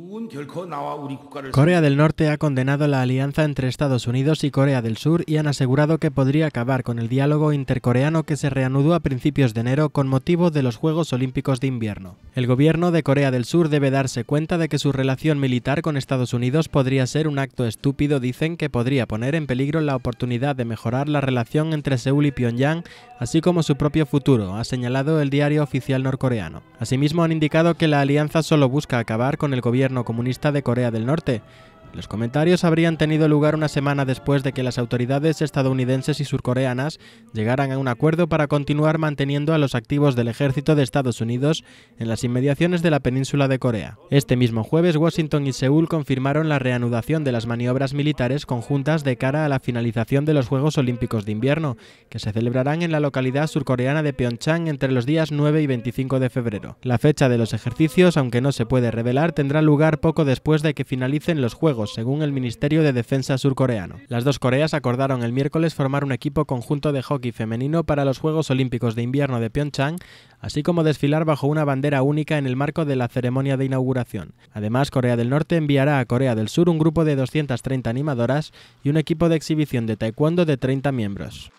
who Corea del Norte ha condenado la alianza entre Estados Unidos y Corea del Sur y han asegurado que podría acabar con el diálogo intercoreano que se reanudó a principios de enero con motivo de los Juegos Olímpicos de Invierno. El gobierno de Corea del Sur debe darse cuenta de que su relación militar con Estados Unidos podría ser un acto estúpido, dicen, que podría poner en peligro la oportunidad de mejorar la relación entre Seúl y Pyongyang, así como su propio futuro, ha señalado el diario oficial norcoreano. Asimismo, han indicado que la alianza solo busca acabar con el gobierno comunista de Corea del Norte, los comentarios habrían tenido lugar una semana después de que las autoridades estadounidenses y surcoreanas llegaran a un acuerdo para continuar manteniendo a los activos del ejército de Estados Unidos en las inmediaciones de la península de Corea. Este mismo jueves, Washington y Seúl confirmaron la reanudación de las maniobras militares conjuntas de cara a la finalización de los Juegos Olímpicos de Invierno, que se celebrarán en la localidad surcoreana de Pyeongchang entre los días 9 y 25 de febrero. La fecha de los ejercicios, aunque no se puede revelar, tendrá lugar poco después de que finalicen los Juegos según el Ministerio de Defensa surcoreano. Las dos Coreas acordaron el miércoles formar un equipo conjunto de hockey femenino para los Juegos Olímpicos de Invierno de Pyeongchang, así como desfilar bajo una bandera única en el marco de la ceremonia de inauguración. Además, Corea del Norte enviará a Corea del Sur un grupo de 230 animadoras y un equipo de exhibición de taekwondo de 30 miembros.